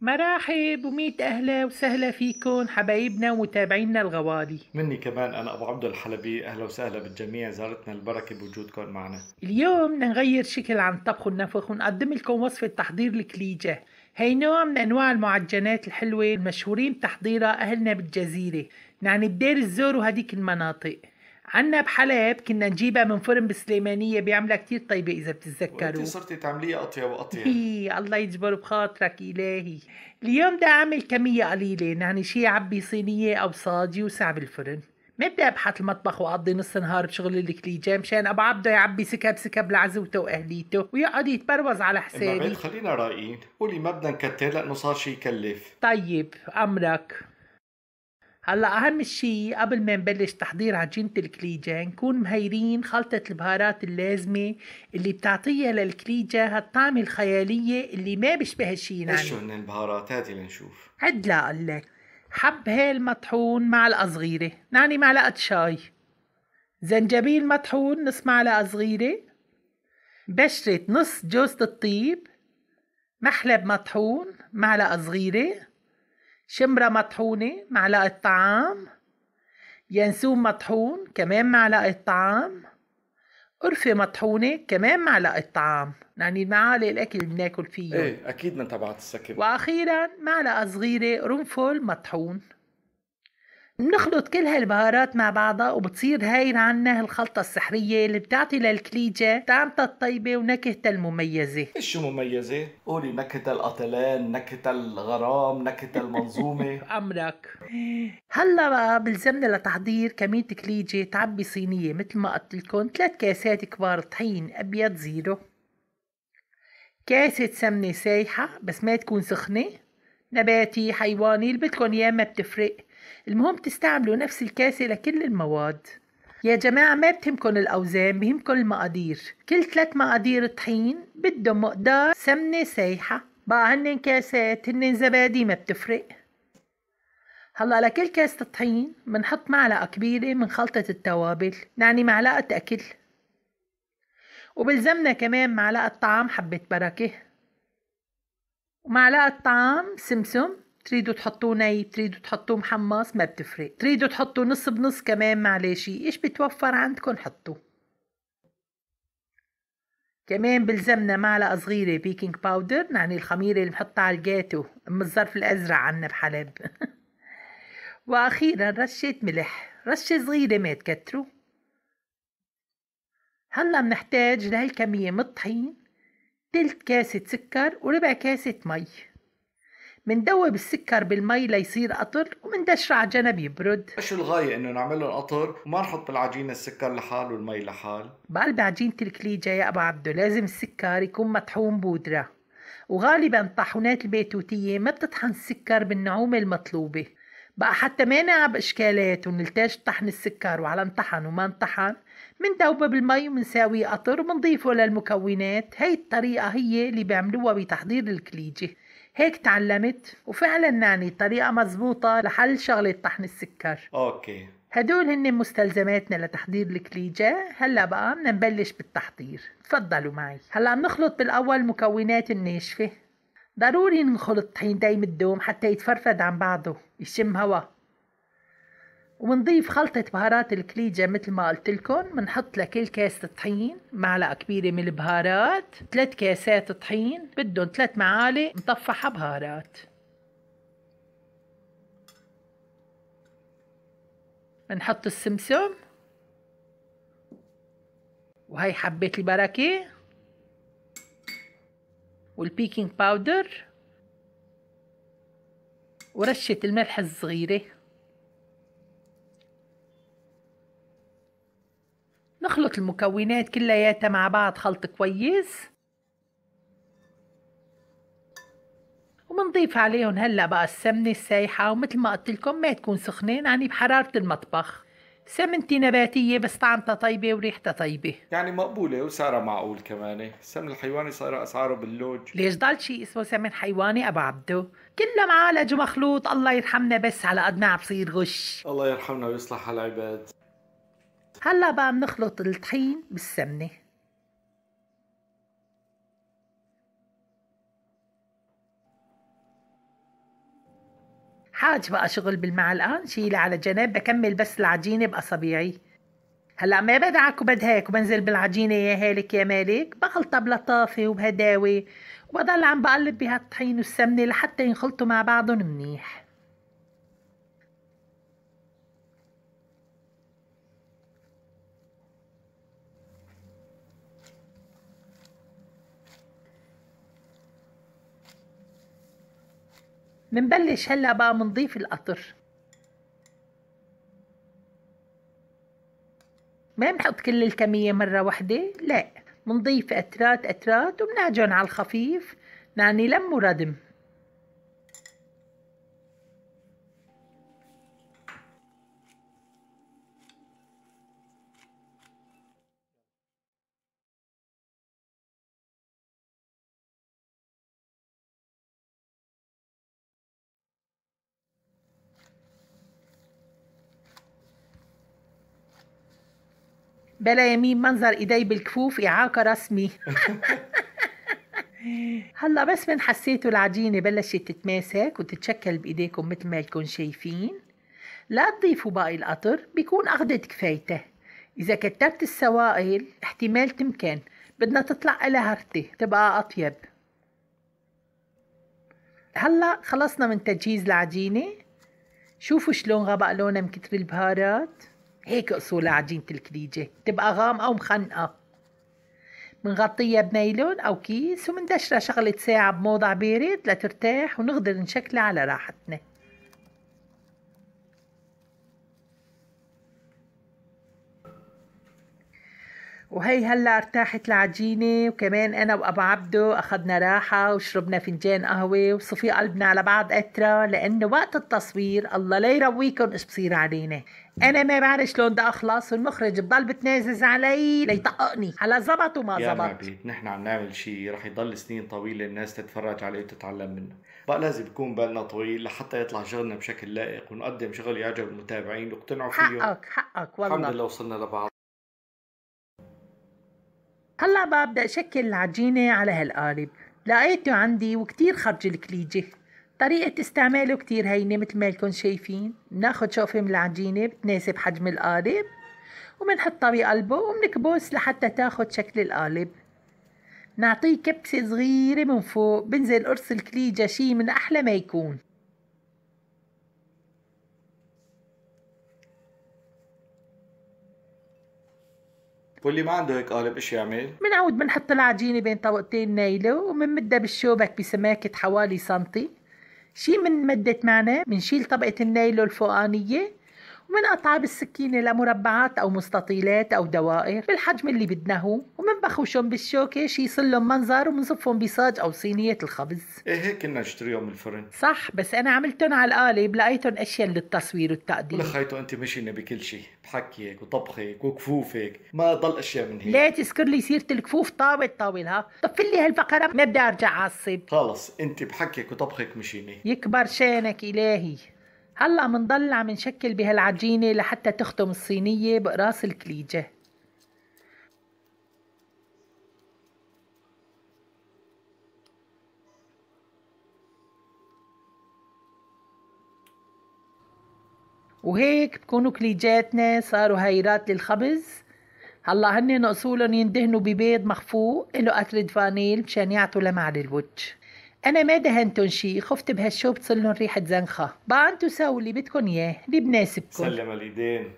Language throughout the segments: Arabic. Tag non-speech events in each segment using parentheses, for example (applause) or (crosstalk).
مرحب وميت اهلا وسهلا فيكم حبايبنا ومتابعينا الغوالي مني كمان انا ابو عبد الحلبي اهلا وسهلا بالجميع زارتنا البركه بوجودكم معنا اليوم بدنا نغير شكل عن طبخ النفخ ونقدم لكم وصفه تحضير الكليجه هي نوع من انواع المعجنات الحلوه المشهورين بتحضيرها اهلنا بالجزيره يعني بدير الزور وهديك المناطق عنا بحلب كنا نجيبها من فرن بسليمانية بيعملها كتير طيبة إذا بتتذكروا صرتي تعمليها أطيب وأطيب الله يجبر بخاطرك إلهي اليوم بدي أعمل كمية قليلة يعني شي عبي صينية أو صاجي وسع بالفرن ما بدي ابحث المطبخ واقضي نص نهار بشغل الكليجة مشان ابو عبده يعبي سكب سكب لعزوته واهليته ويقعد يتبروز على حسابي خلينا رايقين قولي ما بدنا نكتر لانه صار شي يكلف طيب امرك هلا اهم شيء قبل ما نبلش تحضير عجينه الكليجه نكون مهيرين خلطه البهارات اللازمه اللي بتعطيها للكليجه هالطعمه الخياليه اللي ما بيشبه شيء يعني ايش من البهارات هذه لنشوف عد لأقول لك حب هيل مطحون معلقه صغيره يعني معلقه شاي زنجبيل مطحون نص معلقه صغيره بشرة نص جوزة الطيب محلب مطحون معلقة صغيرة شمرة مطحونة معلقة طعام ينسون مطحون كمان معلقة طعام قرفة مطحونة كمان معلقة طعام يعني معالق الأكل اللي بناكل فيه ايه أكيد من تبعات السكر وأخيرا معلقة صغيرة قرنفل مطحون بنخلط كل هالبهارات مع بعضها وبتصير هاي عنا هالخلطة السحرية اللي بتعطي للكليجة طعمتها الطيبة ونكهتها المميزة ايش مميزة؟ قولي نكهة القتلان، نكهة الغرام، نكهة المنظومة أمرك (laughs) هلا بقى بلزمنا لتحضير كمية كليجة تعبي صينية مثل ما قلت لكم ثلاث كاسات كبار طحين أبيض زيرو كاسة سمنة سايحة بس ما تكون سخنة نباتي حيواني اللي بدكم اياه ما بتفرق المهم تستعملوا نفس الكاسة لكل المواد يا جماعة ما بتهمكن الأوزان بهمكن المقادير كل ثلاث مقادير طحين بدهم مقدار سمنة سايحة بقى هن كاسات هن زبادي ما بتفرق هلا لكل كاسة طحين بنحط معلقة كبيرة من خلطة التوابل يعني معلقة أكل وبلزمنا كمان معلقة طعام حبة بركة ومعلقة طعام سمسم تريدوا تحطوه ني تريدوا تحطوه محمص ما بتفرق تريدوا تحطوا نص بنص كمان معلش ايش بتوفر عندكم حطوا كمان بلزمنا معلقة صغيرة بيكنج باودر يعني الخميرة اللي بنحطها على الجاتو من الظرف الأزرق عنا بحلب (laughs) وأخيرا رشة ملح رشة صغيرة ما تكتروا هلا بنحتاج لهالكمية من الطحين تلت كاسة سكر وربع كاسة مي مندوب السكر بالمي ليصير قطر ومندشر على جنب يبرد ايش الغايه انه نعمل لهم قطر وما نحط بالعجينه السكر لحال والمي لحال بقلب عجينه الكليجه يا ابو عبدو لازم السكر يكون مطحون بودره وغالبا طاحونات البيتوتيه ما بتطحن السكر بالنعومه المطلوبه بقى حتى ما نعب اشكالات ونلتاج طحن السكر وعلى انطحن وما انطحن مندوبه بالمي ومنساوي قطر ومنضيفه للمكونات هاي الطريقه هي اللي بيعملوها بتحضير الكليجه هيك تعلمت وفعلا يعني طريقة مزبوطة لحل شغلة طحن السكر أوكي هدول هن مستلزماتنا لتحضير الكليجة هلا بقى بدنا نبلش بالتحضير تفضلوا معي هلا بنخلط بالأول مكونات الناشفة ضروري نخلط طحين دايم الدوم حتى يتفرفد عن بعضه يشم هواء ونضيف خلطة بهارات الكليجة مثل ما قلت لكم بنحط لكل كاس طحين معلقة كبيرة من البهارات ثلاث كاسات طحين بدهم ثلاث معالق مطفحة بهارات بنحط السمسم وهي حبة البركة والبيكنج باودر ورشة الملح الصغيرة نخلط المكونات كلياتها مع بعض خلط كويس وبنضيف عليهم هلا بقى السمنة السايحة ومثل ما قلت لكم ما تكون سخنين يعني بحرارة المطبخ سمنتي نباتية بس طعمتها طيبة وريحتها طيبة يعني مقبولة وسعرها معقول كمان السمن الحيواني صار أسعاره باللوج ليش ضل شيء اسمه سمن حيواني أبو عبده كله معالج ومخلوط الله يرحمنا بس على قد ما عم بصير غش الله يرحمنا ويصلح العباد هلا بقى بنخلط الطحين بالسمنه حاج بقى شغل بالمعلقه نشيلها على جنب بكمل بس العجينه بأصابيعي هلا ما بدعك وبد هيك وبنزل بالعجينه يا هالك يا مالك بخلطها بلطافه وبهداوه وبضل عم بقلب بهالطحين والسمنه لحتى ينخلطوا مع بعضهم منيح منبلش هلا بقى منضيف القطر ما بنحط كل الكمية مرة واحدة لا منضيف قطرات قطرات وبنعجن على الخفيف يعني لم ردم بلا يمين منظر ايدي بالكفوف اعاقه رسمي (laughs) هلا بس من حسيتوا العجينة بلشت تتماسك وتتشكل بإيديكم مثل ما لكم شايفين لا تضيفوا باقي القطر بيكون اخذت كفايته إذا كتبت السوائل احتمال تمكن بدنا تطلع لها هرتة تبقى أطيب هلا خلصنا من تجهيز العجينة شوفوا شلون غبق لونها من كتر البهارات هيك أصول عجينة الكريجة تبقى غامقة ومخنقة منغطيها بنايلون أو كيس ومندشرة شغلة ساعة بموضع بارد لترتاح ونقدر نشكلها على راحتنا وهي هلا ارتاحت العجينة وكمان أنا وأبو عبده أخذنا راحة وشربنا فنجان قهوة وصفي قلبنا على بعض قترة لأنه وقت التصوير الله لا يرويكم إيش بصير علينا أنا ما بعرف شلون بدي أخلص والمخرج بضل بتنازز علي ليطقني على زبط وما يا زبط نبي. نحن عم نعمل شيء رح يضل سنين طويلة الناس تتفرج عليه وتتعلم منه بقى لازم يكون بالنا طويل لحتى يطلع شغلنا بشكل لائق ونقدم شغل يعجب المتابعين ويقتنعوا فيه حقك حقك والله الحمد لله وصلنا لبعض هلا بدي أشكل العجينة على هالقالب لقيته عندي وكتير خرج الكليجة طريقة استعماله كتير هينة مثل ما لكم شايفين بناخد شوفة من العجينة بتناسب حجم القالب وبنحطها بقلبه وبنكبس لحتى تاخد شكل القالب نعطيه كبسة صغيرة من فوق بنزل قرص الكليجة شي من أحلى ما يكون واللي ما عنده هيك قالب ايش يعمل؟ بنعود بنحط العجينه بين طبقتين نايله وبنمدها بالشوبك بسماكه حوالي سنتي شي من مدة معنا بنشيل طبقة النايلو الفوقانية ومن أطعاب السكينة لمربعات أو مستطيلات أو دوائر بالحجم اللي بدنا هو ومنبخوشهم بالشوكة شي يصلهم منظر ومنصفهم بصاج أو صينية الخبز إيه هيك كنا نشتريهم من الفرن صح بس أنا عملتهم على القالب لقيتهم أشياء للتصوير والتقديم لخيتوا أنت مشينا بكل شيء بحكيك وطبخك وكفوفك ما ضل أشياء من هيك ليه تذكر لي سيرة الكفوف طاولة طاولها طفي لي هالفقرة ما بدي أرجع أعصب خلص أنت بحكيك وطبخك مشيني يكبر شانك إلهي هلا منضل عم نشكل بهالعجينة لحتى تختم الصينية بقراص الكليجة وهيك بكونوا كليجاتنا صاروا هيرات للخبز هلا هن ناقصولن يندهنوا ببيض مخفوق له قطرة فانيل مشان يعطوا لمعة للوجه أنا ما دهنتن شي خفت بهالشو بتصلن ريحة زنخة بقى أنتو سووا اللي بدكن إياه اللي بناسبكن سلم الإيدين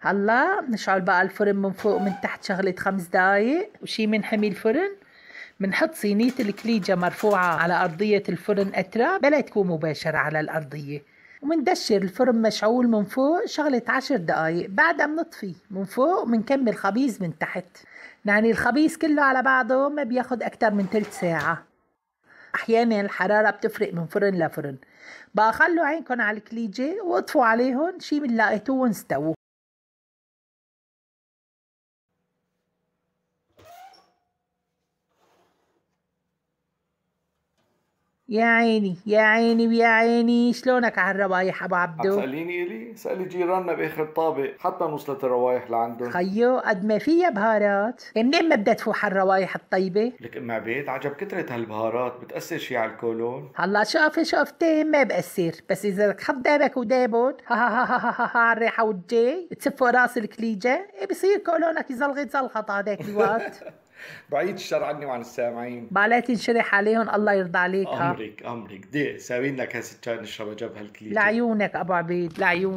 هلا نشعل بقى الفرن من فوق من تحت شغلة خمس دقايق وشي من حمي الفرن بنحط صينية الكليجة مرفوعة على أرضية الفرن أترى بلا تكون مباشرة على الأرضية ومندشر الفرن مشعول من فوق شغلة عشر دقايق بعدها منطفي من فوق ومنكمل خبيز من تحت يعني الخبيز كله على بعضه ما بياخد أكتر من تلت ساعة أحيانا الحرارة بتفرق من فرن لفرن بقى خلوا عينكم على الكليجة واطفوا عليهم شي من لاقيتوهم استووا يا عيني يا عيني يا عيني شلونك على الروايح ابو عبدو؟ تساليني الي؟ سالي جيراننا باخر طابق حتى وصلت الروايح لعندهم خيو قد ما فيها بهارات، منين ما بدها تفوح الروايح الطيبه؟ لك ام عبيد عجب كثرة هالبهارات بتاثر شي على الكولون؟ هلا شقفه شوفتين ما بأثر، بس اذا بدك تحط دابك ودابون ها ها ها ها ها على الريحه والجاي تسفوا راس الكليجه إيه، بصير كولونك يزلغط زلغط هذاك الوقت (laughs) بعيد الشر عني وعن السامعين بعلاقة تنشرح عليهم الله يرضى عليك امرك امرك دي ساوي لك هالست شاي نشرب جبهه الكليتي لعيونك ابو عبيد لعيونك